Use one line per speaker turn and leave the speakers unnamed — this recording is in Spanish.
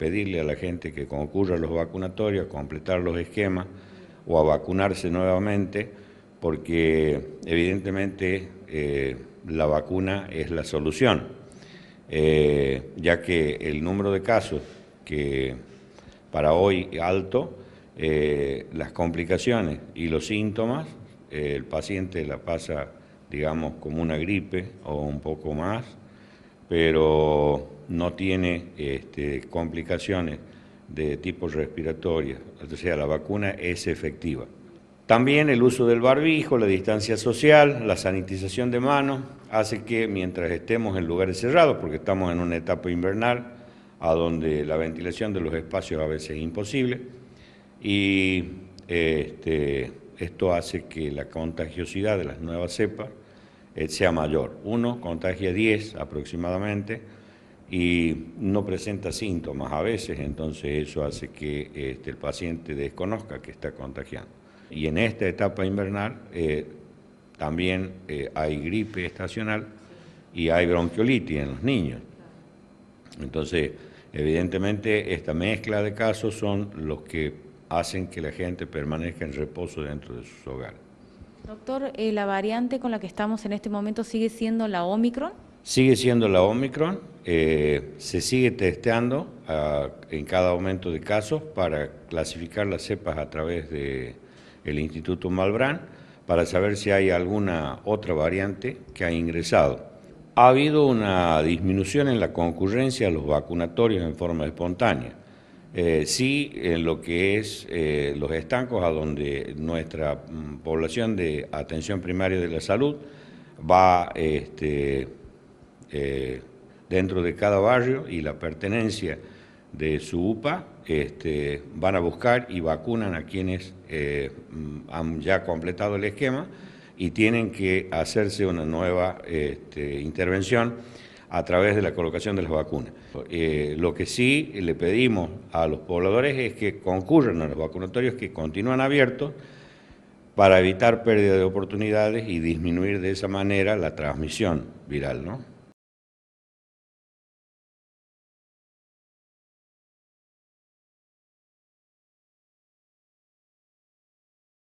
pedirle a la gente que concurra a los vacunatorios, a completar los esquemas o a vacunarse nuevamente, porque evidentemente eh, la vacuna es la solución, eh, ya que el número de casos que para hoy alto, eh, las complicaciones y los síntomas, el paciente la pasa, digamos, como una gripe o un poco más, pero no tiene este, complicaciones de tipo respiratorio, o sea, la vacuna es efectiva. También el uso del barbijo, la distancia social, la sanitización de manos, hace que mientras estemos en lugares cerrados, porque estamos en una etapa invernal, a donde la ventilación de los espacios a veces es imposible, y este, esto hace que la contagiosidad de las nuevas cepas eh, sea mayor. Uno contagia 10 aproximadamente y no presenta síntomas a veces, entonces eso hace que este, el paciente desconozca que está contagiando. Y en esta etapa invernal eh, también eh, hay gripe estacional y hay bronquiolitis en los niños. Entonces, evidentemente esta mezcla de casos son los que hacen que la gente permanezca en reposo dentro de sus hogares.
Doctor, eh, ¿la variante con la que estamos en este momento sigue siendo la Omicron?
Sigue siendo la Omicron, eh, se sigue testeando ah, en cada aumento de casos para clasificar las cepas a través del Instituto Malbrán para saber si hay alguna otra variante que ha ingresado. Ha habido una disminución en la concurrencia a los vacunatorios en forma espontánea. Eh, sí, en lo que es eh, los estancos, a donde nuestra mm, población de atención primaria de la salud va este, eh, dentro de cada barrio y la pertenencia de su UPA, este, van a buscar y vacunan a quienes eh, mm, han ya completado el esquema y tienen que hacerse una nueva este, intervención a través de la colocación de las vacunas. Eh, lo que sí le pedimos a los pobladores es que concurran a los vacunatorios que continúan abiertos para evitar pérdida de oportunidades y disminuir de esa manera
la transmisión viral, ¿no?